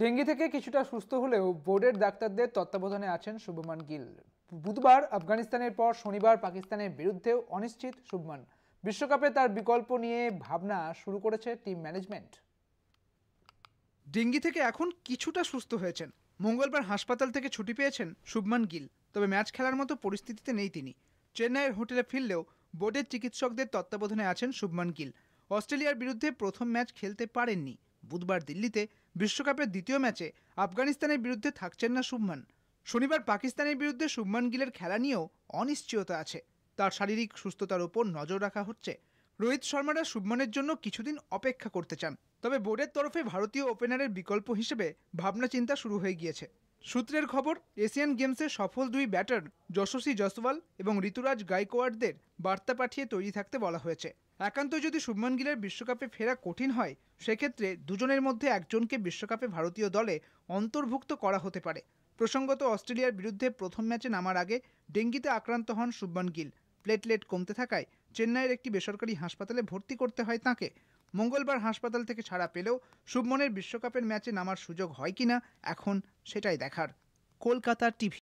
dengue থেকে কিছুটা সুস্থ হলেও বোর্ডের ডাক্তারদের তত্ত্বাবধানে আছেন শুভমান গিল বুধবার আফগানিস্তানের পর শনিবার পাকিস্তানের বিরুদ্ধেও অনিশ্চিত শুভমান বিশ্বকাপে তার বিকল্প নিয়ে ভাবনা শুরু করেছে টিম ম্যানেজমেন্ট ডেঙ্গি থেকে এখন কিছুটা সুস্থ হয়েছেন মঙ্গলবার হাসপাতাল থেকে ছুটি পেয়েছেন শুভমান গিল তবে ম্যাচ খেলার মতো পরিস্থিতিতে নেই তিনি চেন্নাইয়ের হোটেলে ফিরলেও বোর্ডের চিকিৎসকদের তত্ত্বাবধানে আছেন শুভমান গিল অস্ট্রেলিয়ার বিরুদ্ধে প্রথম ম্যাচ খেলতে পারেননি বুধবার দিল্লিতে বিশ্বকাপের দ্বিতীয় ম্যাচে আফগানিস্তানের বিরুদ্ধে থাকছেন না শুভমান শনিবার পাকিস্তানের বিরুদ্ধে শুভমান গিলের খেলা নিয়েও অনিশ্চয়তা আছে তার শারীরিক সুস্থতার ওপর নজর রাখা হচ্ছে রোহিত শর্মারা শুভমানের জন্য কিছুদিন অপেক্ষা করতে চান তবে বোর্ডের তরফে ভারতীয় ওপেনারের বিকল্প হিসেবে ভাবনা চিন্তা শুরু হয়ে গিয়েছে সূত্রের খবর এশিয়ান গেমসে সফল দুই ব্যাটার যশস্বী জসওয়াল এবং ঋতুরাজ গাইকোয়াড়দের বার্তা পাঠিয়ে তৈরি থাকতে বলা হয়েছে একান্ত যদি শুভমান গিলের বিশ্বকাপে ফেরা কঠিন হয় সেক্ষেত্রে দুজনের মধ্যে একজনকে বিশ্বকাপে ভারতীয় দলে অন্তর্ভুক্ত করা হতে পারে প্রসঙ্গত অস্ট্রেলিয়ার বিরুদ্ধে প্রথম ম্যাচে নামার আগে ডেঙ্গিতে আক্রান্ত হন শুভমান গিল প্লেটলেট কমতে থাকায় চেন্নাইয়ের একটি বেসরকারি হাসপাতালে ভর্তি করতে হয় তাঁকে মঙ্গলবার হাসপাতাল থেকে ছাড়া পেলেও শুভমনের বিশ্বকাপের ম্যাচে নামার সুযোগ হয় কিনা এখন সেটাই দেখার কলকাতা টিভি